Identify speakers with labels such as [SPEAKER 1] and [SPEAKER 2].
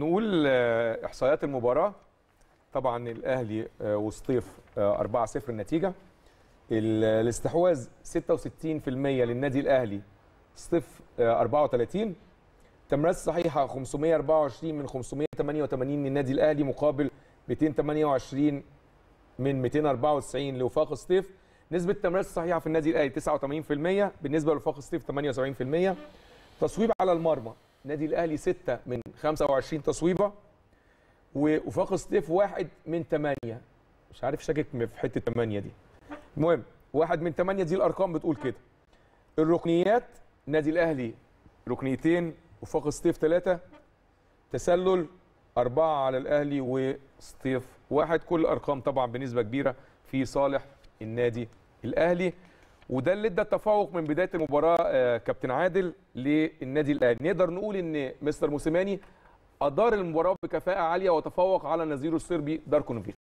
[SPEAKER 1] نقول آه، احصائيات المباراه طبعا الاهلي وسطيف 4 0 النتيجه الاستحواذ 66% للنادي الاهلي سطيف آه، 34 تمريرات صحيحه 524 من 588 للنادي الاهلي مقابل 228 من 294 لوفاق سطيف نسبه التمريرات الصحيحه في النادي الاهلي 89% بالنسبه لوفاق سطيف 78% تصويب على المرمى نادي الاهلي 6 من 25 تصويبه وفاق سطيف 1 من 8 مش عارف شاكك في حته 8 دي المهم 1 من 8 دي الارقام بتقول كده الركنيات نادي الاهلي ركنيتين وفاق سطيف 3 تسلل 4 على الأهلي وسطيف واحد كل الارقام طبعا بنسبة كبيرة في صالح النادي الأهلي وده اللي ادى التفوق من بدايه المباراه آه، كابتن عادل للنادي الاهلي نقدر نقول ان مستر موسيماني ادار المباراه بكفاءه عاليه وتفوق على نظيره الصربي داركونوفيتش